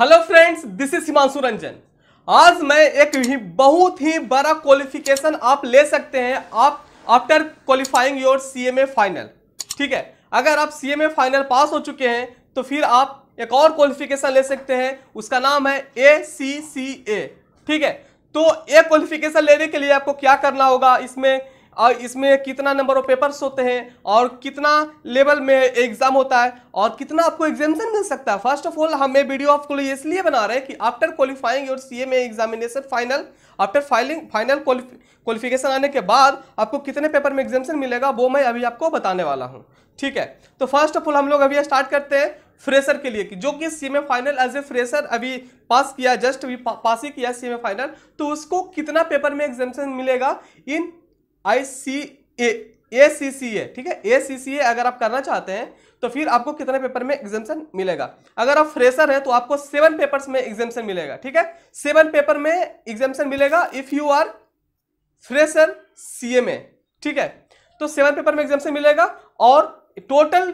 hello friends this is Himanshu Ranjan आज मैं एक ही बहुत ही बड़ा क्वालिफिकेशन आप ले सकते हैं आप after qualifying your CMA final ठीक है अगर आप सीएमए फाइनल पास हो चुके हैं तो फिर आप एक और क्वालिफिकेशन ले सकते हैं उसका नाम है ए सी सी ए ठीक है तो ये क्वालिफिकेशन लेने के लिए आपको क्या करना होगा इसमें और इसमें कितना नंबर ऑफ पेपर्स होते हैं और कितना लेवल में एग्जाम होता है और कितना आपको एग्जामेशन मिल सकता है फर्स्ट ऑफ ऑल हम ये वीडियो आपको इसलिए बना रहे हैं कि after qualifying your C M examination final after filing final qualification आने के बाद आपको कितने पेपर में एग्जामेशन मिलेगा वो मैं अभी आपको बताने वाला हूँ ठीक है तो फर्स्ट ऑफ ऑल हम लोग अभी स्टार्ट करते हैं फ्रेशर के लिए कि जो कि सेमीफाइनल एज ए फ्रेशर अभी पास किया जस्ट अभी पा, पास ही किया सेमीफाइनल तो उसको कितना पेपर में एग्जामेशन मिलेगा इन आई सी ए ए सी सी ए ठीक है ए सी सी ए अगर आप करना चाहते हैं तो फिर आपको कितने पेपर में एग्जामेशन मिलेगा अगर आप फ्रेशर हैं तो आपको सेवन पेपर्स में एग्जामेशन मिलेगा ठीक है सेवन पेपर में एग्जामेशन मिलेगा if you are fresher C A में ठीक है तो सेवन पेपर में एग्जामेशन मिलेगा और टोटल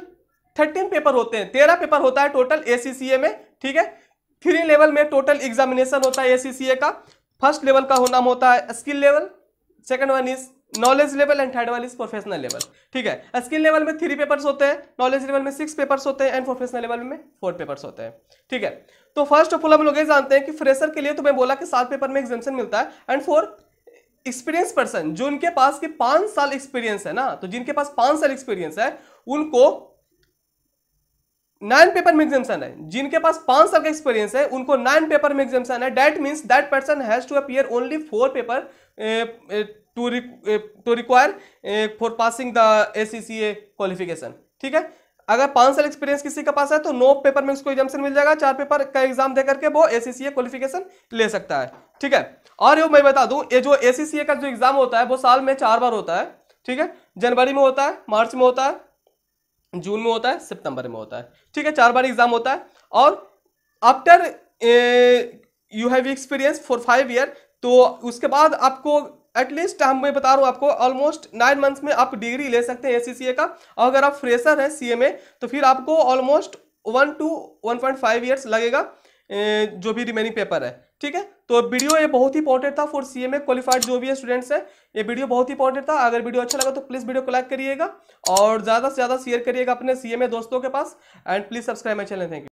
थर्टीन पेपर होते हैं तेरह पेपर होता है total A C C A में ठीक है थ्री लेवल में टोटल एग्जामिनेशन होता है ए सी सी ए का फर्स्ट लेवल का होना होता है skill level second one is knowledge level and third वाली प्रोफेशनल लेवल ठीक है स्किल लेवल में थ्री पेपर्स होते हैं नॉलेज लेवल में सिक्स पेपर्स होते हैं एंड प्रोफेशनल लेवल में फोर पेपर्स होते हैं ठीक है तो फर्स्ट ऑफ ऑल हम लोग ये जानते हैं कि फ्रेशर के लिए तो मैं बोला कि सात पेपर में एग्जामेशन मिलता है एंड फोर एक्सपीरियंस पर्सन जो उनके पास के पांच साल एक्सपीरियंस है ना तो जिनके पास पांच साल एक्सपीरियंस है उनको नाइन पेपर में एग्जामेशन है जिनके पास पांच साल का एक्सपीरियंस है उनको नाइन पेपर में एग्जामेशन है that means that person has to appear only four paper to require for passing the A C C A qualification ठीक है अगर पांच साल एक्सपीरियंस किसी के पास है तो नो पेपर में उसको एग्जामेशन मिल जाएगा चार पेपर का एग्जाम दे करके वो ए सी सी ए क्वालिफिकेशन ले सकता है ठीक है और ये मैं बता दूं ये जो ए सी सी ए का जो एग्जाम होता है वो साल में चार बार होता है ठीक है जनवरी में होता है मार्च में होता है जून में होता है सितंबर में होता है ठीक है चार बार एग्जाम होता है और after you have experience for five year तो उसके बाद आपको एटलीस्ट हम मैं बता रहा हूँ आपको ऑलमोस्ट नाइन मंथ्स में आप डिग्री ले सकते हैं ए का और अगर आप फ्रेशर हैं सी में तो फिर आपको almost one two one point five years लगेगा जो भी रिमेनिंग पेपर है ठीक है तो वीडियो ये बहुत ही इंपॉर्टेंट था फॉर सीएमए क्वालिफाइड जो भी है स्टूडेंट्स है ये वीडियो बहुत ही इंपॉर्टेंट था अगर वीडियो अच्छा लगा तो प्लीज़ वीडियो को लाइक करिएगा और ज़्यादा से ज़्यादा शेयर करिएगा अपने सीएमए दोस्तों के पास and please subscribe my channel thank you